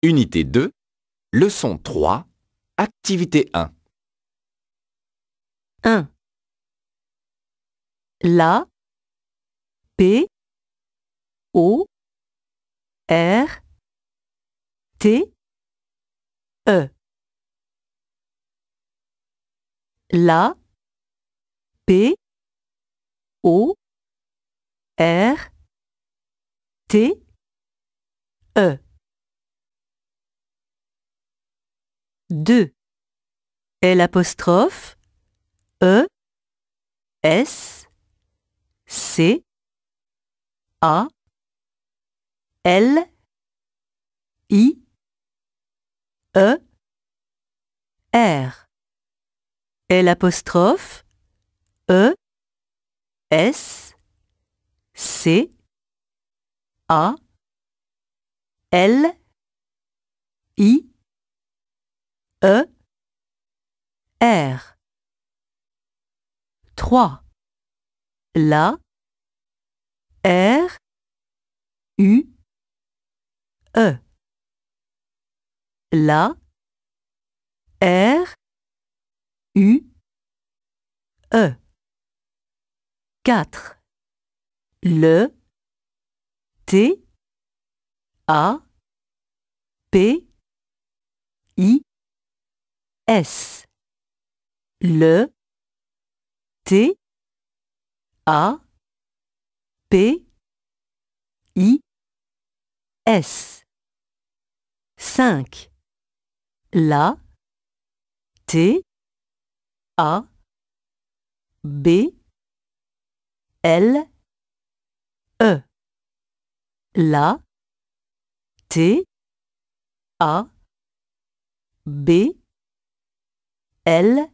Unité 2, leçon 3, activité 1. 1. La P O R T E La P O R T E 2. L apostrophe E S C A L I E R L apostrophe E S C A L I E R 3 La R U E La R U E 4 Le T A P I S le T A P I S 5 la T A B L E la T A B elle